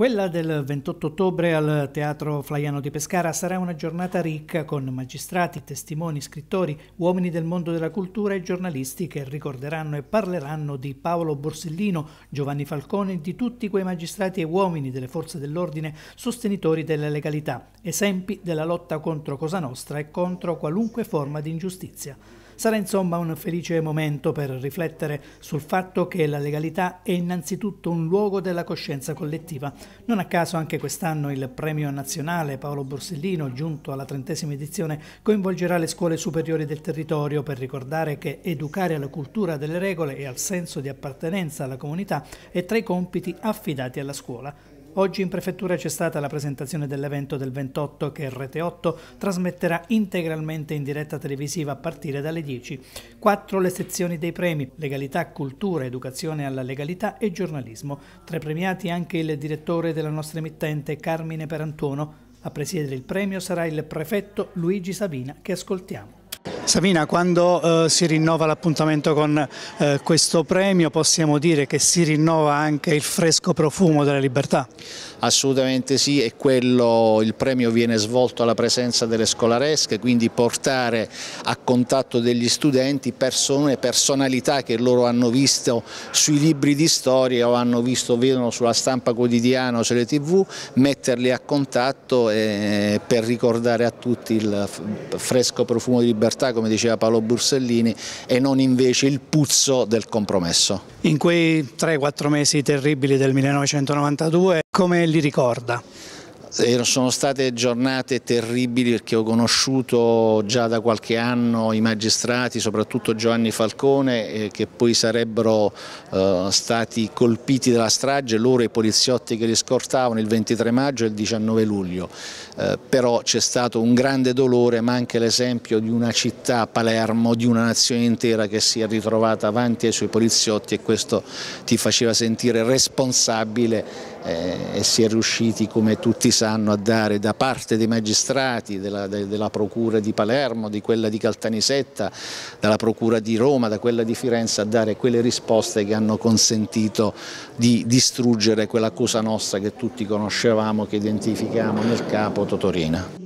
Quella del 28 ottobre al Teatro Flaiano di Pescara sarà una giornata ricca con magistrati, testimoni, scrittori, uomini del mondo della cultura e giornalisti che ricorderanno e parleranno di Paolo Borsellino, Giovanni Falcone e di tutti quei magistrati e uomini delle forze dell'ordine sostenitori della legalità, esempi della lotta contro Cosa Nostra e contro qualunque forma di ingiustizia. Sarà insomma un felice momento per riflettere sul fatto che la legalità è innanzitutto un luogo della coscienza collettiva. Non a caso anche quest'anno il premio nazionale Paolo Borsellino, giunto alla trentesima edizione, coinvolgerà le scuole superiori del territorio per ricordare che educare alla cultura delle regole e al senso di appartenenza alla comunità è tra i compiti affidati alla scuola. Oggi in prefettura c'è stata la presentazione dell'evento del 28 che Rete 8 trasmetterà integralmente in diretta televisiva a partire dalle 10. Quattro le sezioni dei premi, legalità, cultura, educazione alla legalità e giornalismo. Tra i premiati anche il direttore della nostra emittente Carmine Perantuono. A presiedere il premio sarà il prefetto Luigi Sabina che ascoltiamo. Sabina, quando eh, si rinnova l'appuntamento con eh, questo premio possiamo dire che si rinnova anche il fresco profumo della libertà? Assolutamente sì, e quello, il premio viene svolto alla presenza delle scolaresche, quindi portare a contatto degli studenti persone, personalità che loro hanno visto sui libri di storia o hanno visto, vedono sulla stampa quotidiana o sulle tv, metterli a contatto eh, per ricordare a tutti il fresco profumo di libertà come diceva Paolo Borsellini, e non invece il puzzo del compromesso. In quei 3-4 mesi terribili del 1992, come li ricorda? Sono state giornate terribili perché ho conosciuto già da qualche anno i magistrati, soprattutto Giovanni Falcone, eh, che poi sarebbero eh, stati colpiti dalla strage, loro e i poliziotti che li scortavano il 23 maggio e il 19 luglio. Eh, però c'è stato un grande dolore, ma anche l'esempio di una città, Palermo, di una nazione intera che si è ritrovata avanti ai suoi poliziotti e questo ti faceva sentire responsabile eh, e si è riusciti, come tutti sanno, a dare da parte dei magistrati della, della, Procura di Palermo, di quella di Caltanissetta, dalla Procura di Roma, da quella di Firenze, a dare quelle risposte che hanno consentito di distruggere quella cosa nostra che tutti conoscevamo, che identifichiamo nel capo Totorina.